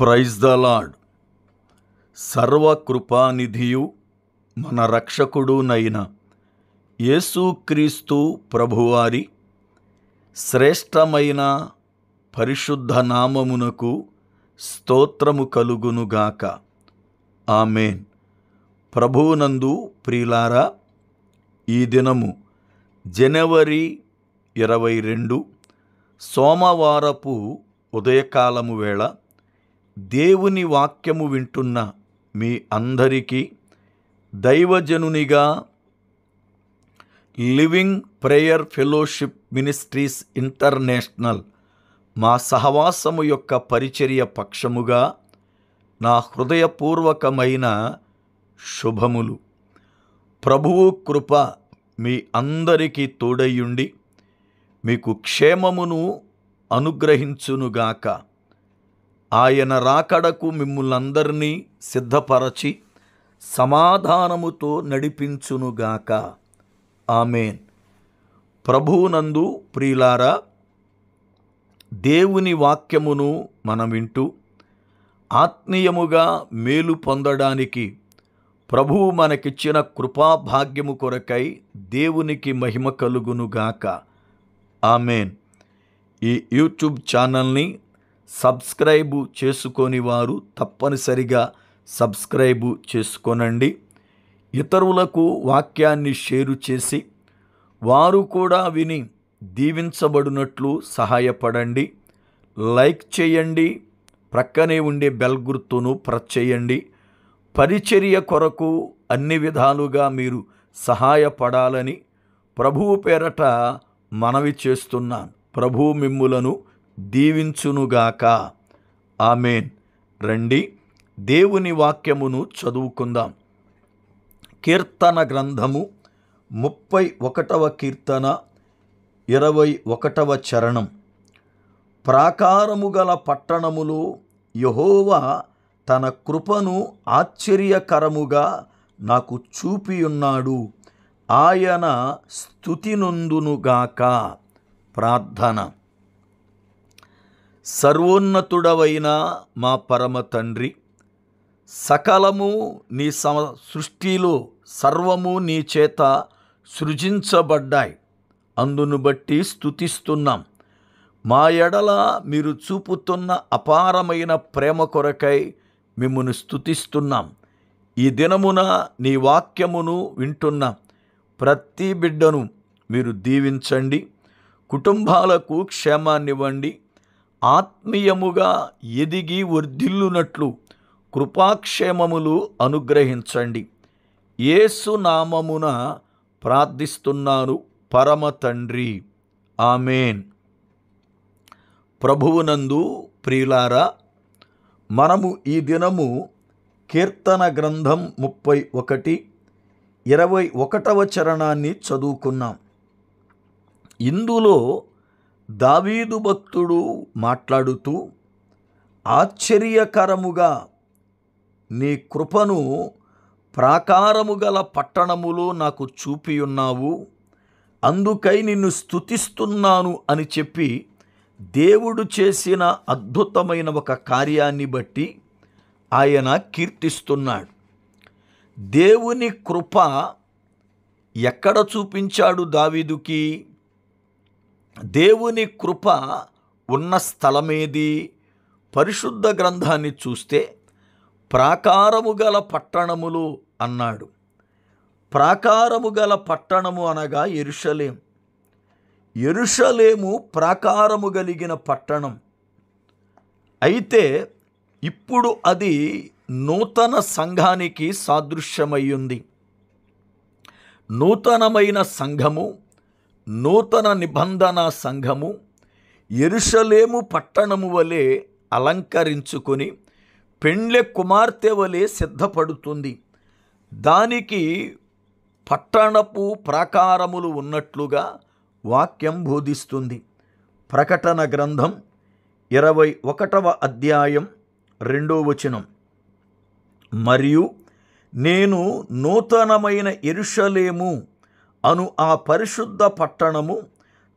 praise the lord సర్వకృపానిధియు మన రక్షకుడునైన యేసుక్రీస్తు ప్రభువారి శ్రేష్టమైన పరిశుద్ధ నామమునకు స్తోత్రము కలుగునుగాక ఆమెన్ ప్రభువునందు ప్రియులారా ఈ దినము జనవరి ఇరవై రెండు సోమవారపు ఉదయకాలము వేళ దేవుని వాక్యము వింటున్న మీ అందరికీ దైవజనునిగా living prayer fellowship ministries international మా సహవాసము యొక్క పరిచర్య పక్షముగా నా హృదయపూర్వకమైన శుభములు ప్రభువు కృప మీ అందరికీ తోడయ్యుండి మీకు క్షేమమును అనుగ్రహించునుగాక ఆయన రాకడకు మిమ్ములందరినీ సిద్ధపరచి సమాధానముతో నడిపించునుగాక ఆమెన్ ప్రభువునందు ప్రియులారా దేవుని వాక్యమును మనం వింటూ ఆత్మీయముగా మేలు పొందడానికి ప్రభువు మనకిచ్చిన కృపాభాగ్యము కొరకై దేవునికి మహిమ కలుగునుగాక ఆమెన్ ఈ యూట్యూబ్ ఛానల్ని సబ్స్క్రైబు చేసుకొని వారు తప్పనిసరిగా సబ్స్క్రైబు చేసుకోనండి ఇతరులకు వాక్యాన్ని షేరు చేసి వారు కూడా విని దీవించబడినట్లు సహాయపడండి లైక్ చేయండి ప్రక్కనే ఉండే బెల్ గుర్తును ప్రెస్ చేయండి పరిచర్య కొరకు అన్ని విధాలుగా మీరు సహాయపడాలని ప్రభువు పేరట మనవి చేస్తున్నాను ప్రభు మిమ్ములను దీవించునుగాక ఆమెన్ రండి దేవుని వాక్యమును చదువుకుందాం కీర్తన గ్రంథము ముప్పై ఒకటవ కీర్తన ఇరవై ఒకటవ చరణం ప్రాకారము గల పట్టణములో యహోవా తన కృపను ఆశ్చర్యకరముగా నాకు చూపియున్నాడు ఆయన స్థుతినొందునుగాక ప్రార్థన సర్వోన్నతుడవైన మా పరమ తండ్రి సకలము నీ సమ సృష్టిలో సర్వము నీ చేత సృజించబడ్డాయి అందును బట్టి స్థుతిస్తున్నాం మా ఎడల మీరు చూపుతున్న అపారమైన ప్రేమ కొరకై మిమ్మను స్థుతిస్తున్నాం ఈ దినమున నీ వాక్యమును వింటున్న ప్రతి బిడ్డను మీరు దీవించండి కుటుంబాలకు క్షేమాన్నివ్వండి ఆత్మీయముగా ఎదిగి వర్ధిల్లునట్లు కృపాక్షేమములు అనుగ్రహించండి ఏసునామమున ప్రార్థిస్తున్నాను పరమ తండ్రి ఆమెన్ ప్రభువునందు ప్రియులారా మనము ఈ దినము కీర్తన గ్రంథం ముప్పై ఒకటి ఇరవై ఒకటవ చరణాన్ని చదువుకున్నాం ఇందులో దావీదు భక్తుడు మాట్లాడుతూ ఆశ్చర్యకరముగా నీ కృపను ప్రాకారము గల పట్టణములో నాకు చూపియున్నావు అందుకై నిన్ను స్థుతిస్తున్నాను అని చెప్పి దేవుడు చేసిన అద్భుతమైన ఒక కార్యాన్ని బట్టి ఆయన కీర్తిస్తున్నాడు దేవుని కృప ఎక్కడ చూపించాడు దావీదుకి దేవుని కృప ఉన్న స్థలమేది పరిశుద్ధ గ్రంథాన్ని చూస్తే ప్రాకారము గల పట్టణములు అన్నాడు ప్రాకారము గల పట్టణము అనగా ఎరుషలేం ఎరుషలేము ప్రాకారము కలిగిన పట్టణం అయితే ఇప్పుడు అది నూతన సంఘానికి సాదృశ్యమయ్యుంది నూతనమైన సంఘము నూతన నిబంధన సంఘము ఎరుషలేము పట్టణము వలె అలంకరించుకొని పెండ్లె కుమార్తె వలె సిద్ధపడుతుంది దానికి పట్టణపు ప్రాకారములు ఉన్నట్లుగా వాక్యం బోధిస్తుంది ప్రకటన గ్రంథం ఇరవై ఒకటవ అధ్యాయం రెండో వచనం మరియు నేను నూతనమైన ఎరుషలేము అను ఆ పరిశుద్ధ పట్టణము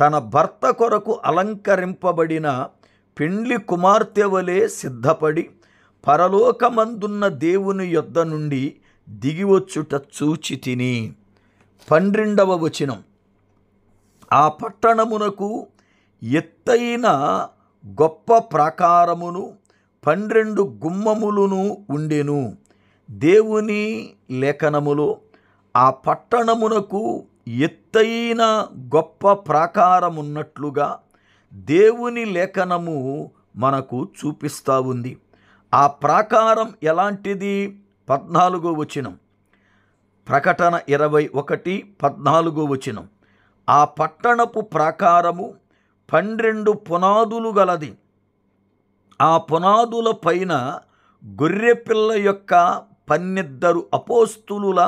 తన భర్త కొరకు అలంకరింపబడిన పెండ్లి కుమార్తె వలె సిద్ధపడి పరలోకమందున్న దేవుని యొద్ద నుండి దిగివచ్చుట చూచి తిని పన్నెండవ వచనం ఆ పట్టణమునకు ఎత్తైన గొప్ప ప్రాకారమును పన్నెండు గుమ్మములను ఉండెను దేవుని లేఖనములో ఆ పట్టణమునకు ఎత్తైన గొప్ప ప్రాకారమున్నట్లుగా దేవుని లేఖనము మనకు చూపిస్తూ ఉంది ఆ ప్రాకారం ఎలాంటిది పద్నాలుగో వచనం ప్రకటన ఇరవై ఒకటి పద్నాలుగో వచనం ఆ పట్టణపు ప్రాకారము పన్నెండు పునాదులు గలది ఆ పునాదుల పైన గొర్రెపిల్ల యొక్క పన్నెద్దరు అపోస్తులుల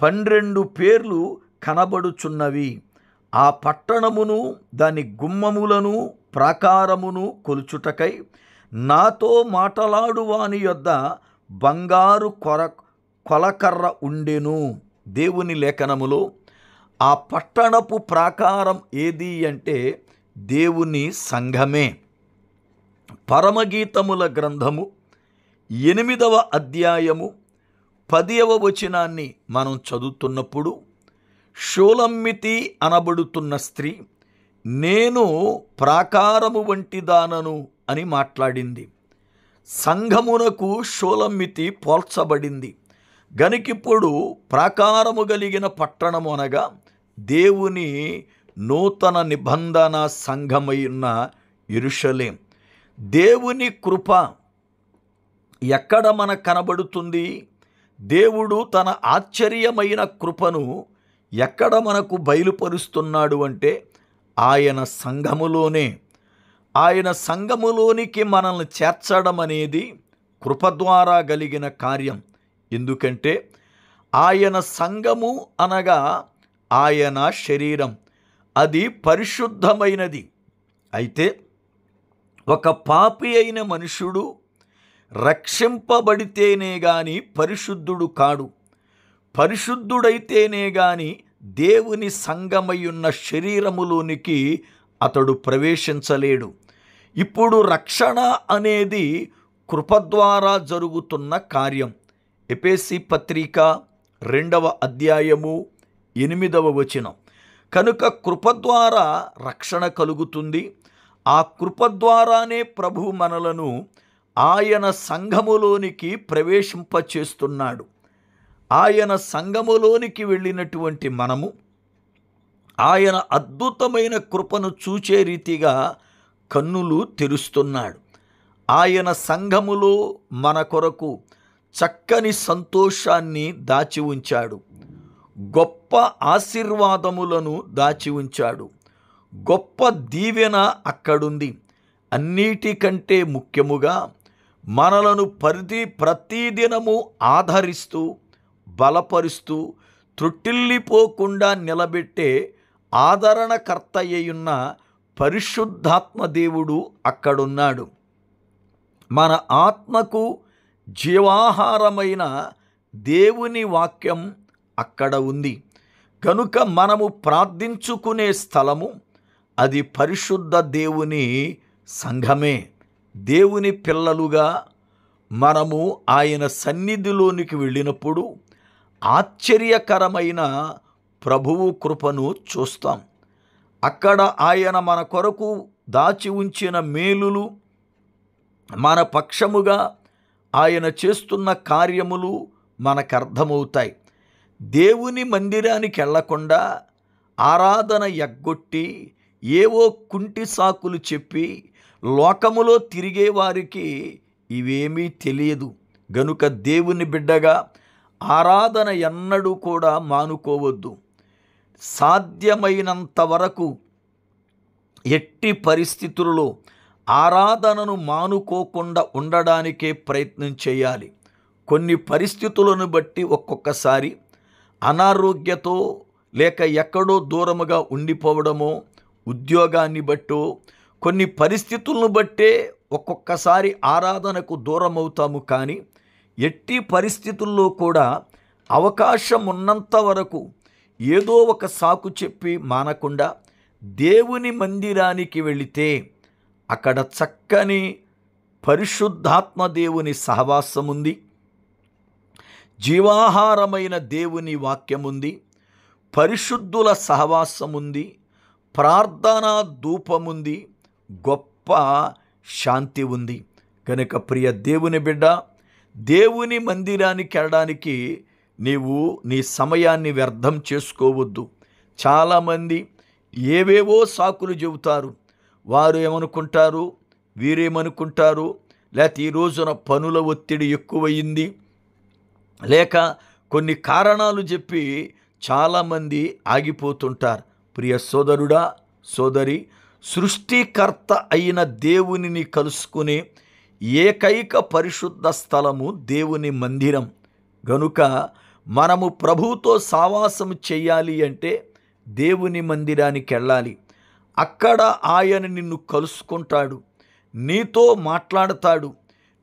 పన్నెండు పేర్లు కనబడుచున్నవి ఆ పట్టణమును దాని గుమ్మములను ప్రాకారమును కొలుచుటకై నాతో మాటలాడువాని యొద్ద బంగారు కొర కొలకర్ర ఉండెను దేవుని లేఖనములో ఆ పట్టణపు ప్రాకారం ఏది అంటే దేవుని సంఘమే పరమగీతముల గ్రంథము ఎనిమిదవ అధ్యాయము పదియవ వచనాన్ని మనం చదువుతున్నప్పుడు షోలమ్మితి అనబడుతున్న స్త్రీ నేను ప్రాకారము వంటి దానను అని మాట్లాడింది సంఘమునకు షోలమ్మితి పోల్చబడింది గనికిప్పుడు ప్రాకారము కలిగిన పట్టణము అనగా దేవుని నూతన నిబంధన సంఘమై ఉన్న ఇరుషలేం దేవుని కృప ఎక్కడ మనకు కనబడుతుంది దేవుడు తన ఆశ్చర్యమైన కృపను ఎక్కడ మనకు బయలుపరుస్తున్నాడు అంటే ఆయన సంఘములోనే ఆయన సంఘములోనికి మనల్ని చేర్చడం అనేది కృప ద్వారా కలిగిన కార్యం ఎందుకంటే ఆయన సంఘము అనగా ఆయన శరీరం అది పరిశుద్ధమైనది అయితే ఒక పాపి అయిన మనుషుడు రక్షింపబడితేనే గాని పరిశుద్ధుడు కాడు పరిశుద్ధుడైతేనే గాని దేవుని సంగమయ్యున్న శరీరములోనికి అతడు ప్రవేశించలేడు ఇప్పుడు రక్షణ అనేది కృప ద్వారా జరుగుతున్న కార్యం ఎపేసి పత్రిక రెండవ అధ్యాయము ఎనిమిదవ వచనం కనుక కృప ద్వారా రక్షణ కలుగుతుంది ఆ కృప ద్వారానే ప్రభు మనలను ఆయన సంఘములోనికి ప్రవేశింపచేస్తున్నాడు ఆయన సంఘములోనికి వెళ్ళినటువంటి మనము ఆయన అద్భుతమైన కృపను చూచే రీతిగా కన్నులు తెరుస్తున్నాడు ఆయన సంఘములో మన కొరకు చక్కని సంతోషాన్ని దాచి ఉంచాడు గొప్ప ఆశీర్వాదములను దాచి ఉంచాడు గొప్ప దీవెన అక్కడుంది అన్నిటికంటే ముఖ్యముగా మనలను ప్రతి ప్రతిదినము ఆధరిస్తూ బలపరుస్తూ త్రుట్టిల్లిపోకుండా నిలబెట్టే ఆదరణకర్త అయ్యున్న దేవుడు అక్కడున్నాడు మన ఆత్మకు జీవాహారమైన దేవుని వాక్యం అక్కడ ఉంది కనుక మనము ప్రార్థించుకునే స్థలము అది పరిశుద్ధ దేవుని సంఘమే దేవుని పిల్లలుగా మనము ఆయన సన్నిధిలోనికి వెళ్ళినప్పుడు ఆశ్చర్యకరమైన ప్రభువు కృపను చూస్తాం అక్కడ ఆయన మన కొరకు దాచి ఉంచిన మేలులు మన పక్షముగా ఆయన చేస్తున్న కార్యములు మనకు అర్థమవుతాయి దేవుని మందిరానికి వెళ్లకుండా ఆరాధన ఎగ్గొట్టి ఏవో కుంటి సాకులు చెప్పి లోకములో తిరిగే వారికి ఇవేమీ తెలియదు గనుక దేవుని బిడ్డగా ఆరాధన ఎన్నడూ కూడా మానుకోవద్దు సాధ్యమైనంత వరకు ఎట్టి పరిస్థితులలో ఆరాధనను మానుకోకుండా ఉండడానికే ప్రయత్నం చేయాలి కొన్ని పరిస్థితులను బట్టి ఒక్కొక్కసారి అనారోగ్యతో లేక ఎక్కడో దూరముగా ఉండిపోవడమో ఉద్యోగాన్ని బట్టో కొన్ని పరిస్థితులను బట్టే ఒక్కొక్కసారి ఆరాధనకు దూరం అవుతాము కానీ ఎట్టి పరిస్థితుల్లో కూడా అవకాశం ఉన్నంత వరకు ఏదో ఒక సాకు చెప్పి మానకుండా దేవుని మందిరానికి వెళితే అక్కడ చక్కని పరిశుద్ధాత్మ దేవుని సహవాసం ఉంది జీవాహారమైన దేవుని వాక్యముంది పరిశుద్ధుల సహవాసముంది ప్రార్థనా ధూపముంది గొప్ప శాంతి ఉంది కనుక ప్రియ దేవుని బిడ్డ దేవుని మందిరానికి వెళ్ళడానికి నీవు నీ సమయాన్ని వ్యర్థం చేసుకోవద్దు చాలామంది ఏవేవో సాకులు చెబుతారు వారు ఏమనుకుంటారు వీరేమనుకుంటారు లేకపోతే ఈ రోజున పనుల ఒత్తిడి ఎక్కువయింది లేక కొన్ని కారణాలు చెప్పి చాలామంది ఆగిపోతుంటారు ప్రియ సోదరుడా సోదరి సృష్టికర్త అయిన దేవునిని కలుసుకునే ఏకైక పరిశుద్ధ స్థలము దేవుని మందిరం గనుక మనము ప్రభుతో సావాసం చేయాలి అంటే దేవుని మందిరానికి వెళ్ళాలి అక్కడ ఆయన నిన్ను కలుసుకుంటాడు నీతో మాట్లాడతాడు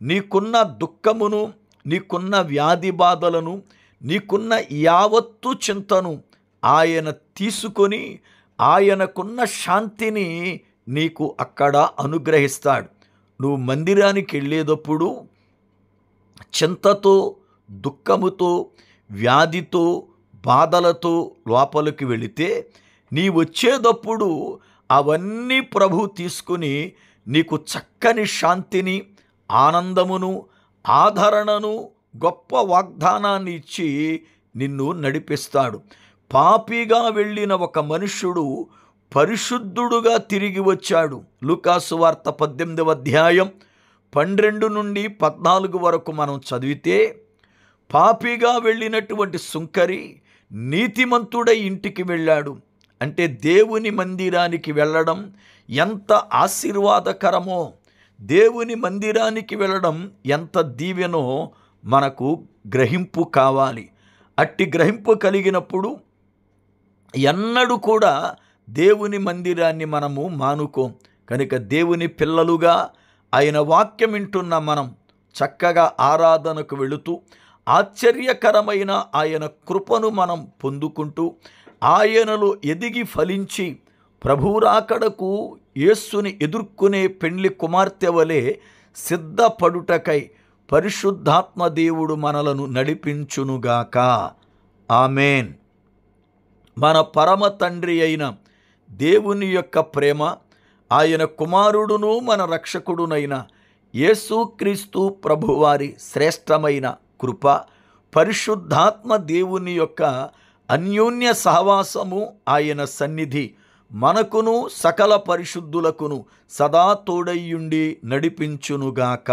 నీకున్న దుఃఖమును నీకున్న వ్యాధి బాధలను నీకున్న యావత్తు చింతను ఆయన తీసుకొని ఆయనకున్న శాంతిని నీకు అక్కడ అనుగ్రహిస్తాడు నువ్వు మందిరానికి వెళ్ళేటప్పుడు చింతతో దుఃఖముతో వ్యాధితో బాధలతో లోపలికి వెళితే నీ వచ్చేటప్పుడు అవన్నీ ప్రభు తీసుకుని నీకు చక్కని శాంతిని ఆనందమును ఆదరణను గొప్ప వాగ్దానాన్ని ఇచ్చి నిన్ను నడిపిస్తాడు పాపిగా వెళ్ళిన ఒక మనుష్యుడు పరిశుద్ధుడుగా తిరిగి వచ్చాడు లుకాసు వార్త పద్దెనిమిదవ అధ్యాయం పన్నెండు నుండి పద్నాలుగు వరకు మనం చదివితే పాపిగా వెళ్ళినటువంటి సుంకరి నీతిమంతుడై ఇంటికి వెళ్ళాడు అంటే దేవుని మందిరానికి వెళ్ళడం ఎంత ఆశీర్వాదకరమో దేవుని మందిరానికి వెళ్ళడం ఎంత దీవెనో మనకు గ్రహింపు కావాలి అట్టి గ్రహింపు కలిగినప్పుడు ఎన్నడూ కూడా దేవుని మందిరాన్ని మనము మానుకోం కనుక దేవుని పిల్లలుగా ఆయన వాక్యం వింటున్న మనం చక్కగా ఆరాధనకు వెళుతూ ఆశ్చర్యకరమైన ఆయన కృపను మనం పొందుకుంటూ ఆయనలో ఎదిగి ఫలించి ప్రభురాకడకు యేస్సుని ఎదుర్కొనే పెండ్లి కుమార్తె వలె సిద్ధపడుటకై పరిశుద్ధాత్మ దేవుడు మనలను నడిపించునుగాక ఆమెన్ మన పరమ తండ్రి అయిన దేవుని యొక్క ప్రేమ ఆయన కుమారుడును మన రక్షకుడునైన యేసుక్రీస్తు ప్రభువారి శ్రేష్టమైన కృప పరిశుద్ధాత్మ దేవుని యొక్క అన్యోన్య సహవాసము ఆయన సన్నిధి మనకును సకల పరిశుద్ధులకును సదా తోడయ్యుండి నడిపించునుగాక